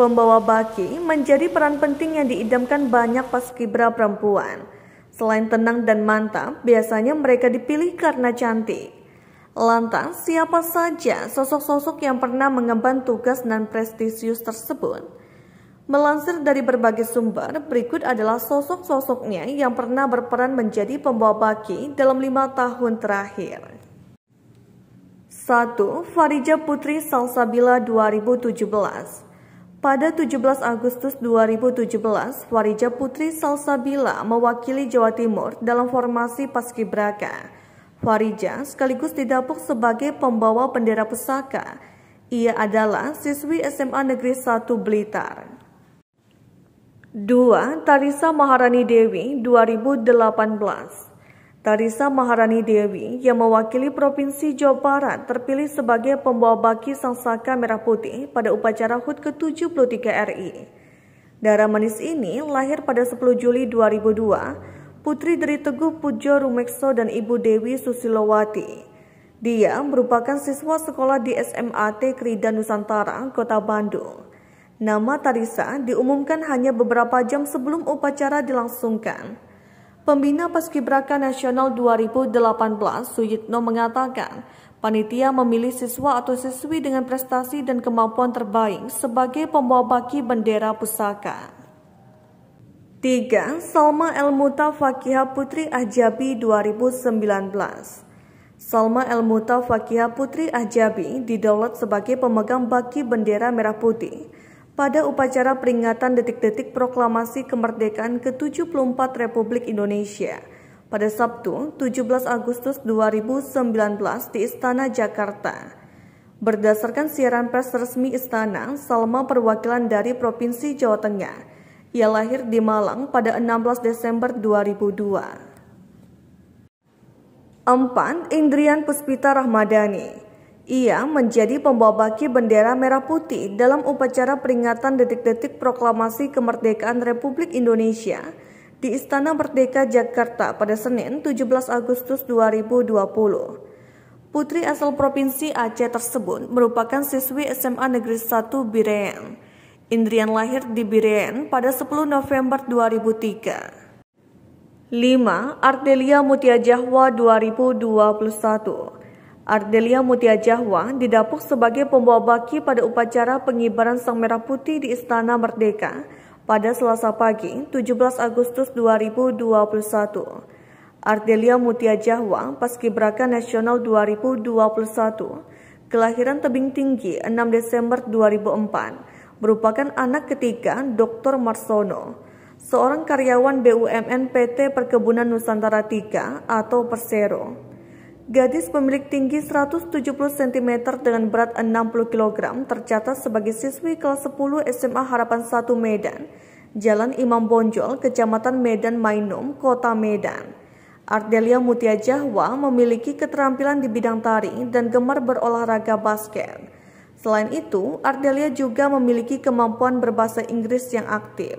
Pembawa baki menjadi peran penting yang diidamkan banyak paskibra perempuan. Selain tenang dan mantap, biasanya mereka dipilih karena cantik. Lantas, siapa saja sosok-sosok yang pernah mengemban tugas dan prestisius tersebut? Melansir dari berbagai sumber, berikut adalah sosok-sosoknya yang pernah berperan menjadi pembawa baki dalam lima tahun terakhir. 1. Farija Putri Salsabila 2017 pada 17 Agustus 2017, Warija Putri Salsabila mewakili Jawa Timur dalam formasi paskibraka. Warija sekaligus didapuk sebagai pembawa bendera pusaka. Ia adalah siswi SMA Negeri 1 Blitar. 2. Tarisa Maharani Dewi 2018 Tarisa Maharani Dewi yang mewakili Provinsi Jawa Barat terpilih sebagai pembawa baki Sang Saka Merah Putih pada upacara HUT ke-73 RI. Darah manis ini lahir pada 10 Juli 2002, putri dari Teguh Pujo Rumekso dan Ibu Dewi Susilowati. Dia merupakan siswa sekolah di SMAT Krida Nusantara, Kota Bandung. Nama Tarisa diumumkan hanya beberapa jam sebelum upacara dilangsungkan. Pembina Paskibraka Nasional 2018 Suyitno mengatakan, panitia memilih siswa atau siswi dengan prestasi dan kemampuan terbaik sebagai pembawa baki bendera pusaka. 3. Salma Elmuta Fakihah Putri Ajabi 2019 Salma Elmuta Fakihah Putri Ajabi didaulat sebagai pemegang baki bendera merah putih pada upacara peringatan detik-detik proklamasi kemerdekaan ke-74 Republik Indonesia pada Sabtu 17 Agustus 2019 di Istana Jakarta. Berdasarkan siaran pers resmi Istana, Salma perwakilan dari Provinsi Jawa Tengah. Ia lahir di Malang pada 16 Desember 2002. 4. Indrian Puspita Rahmadani ia menjadi pembawa baki bendera merah putih dalam upacara peringatan detik-detik proklamasi kemerdekaan Republik Indonesia di Istana Merdeka Jakarta pada Senin 17 Agustus 2020. Putri asal Provinsi Aceh tersebut merupakan siswi SMA Negeri 1 Bireng. Indrian lahir di Bireng pada 10 November 2003. 5. Ardelia Mutia Jahwa 2021 Ardelia Mutia Jahwa didapuk sebagai pembawa baki pada upacara pengibaran Sang Merah Putih di Istana Merdeka pada Selasa pagi 17 Agustus 2021. Ardelia Mutia Jahwa Paskibraka Nasional 2021, kelahiran Tebing Tinggi 6 Desember 2004, merupakan anak ketiga Dr. Marsono, seorang karyawan BUMN PT Perkebunan Nusantara 3 atau Persero. Gadis pemilik tinggi 170 cm dengan berat 60 kg tercatat sebagai siswi kelas 10 SMA Harapan 1 Medan, Jalan Imam Bonjol, Kecamatan Medan Mainom, Kota Medan. Ardelia Mutia Jahwa memiliki keterampilan di bidang tari dan gemar berolahraga basket. Selain itu, Ardelia juga memiliki kemampuan berbahasa Inggris yang aktif.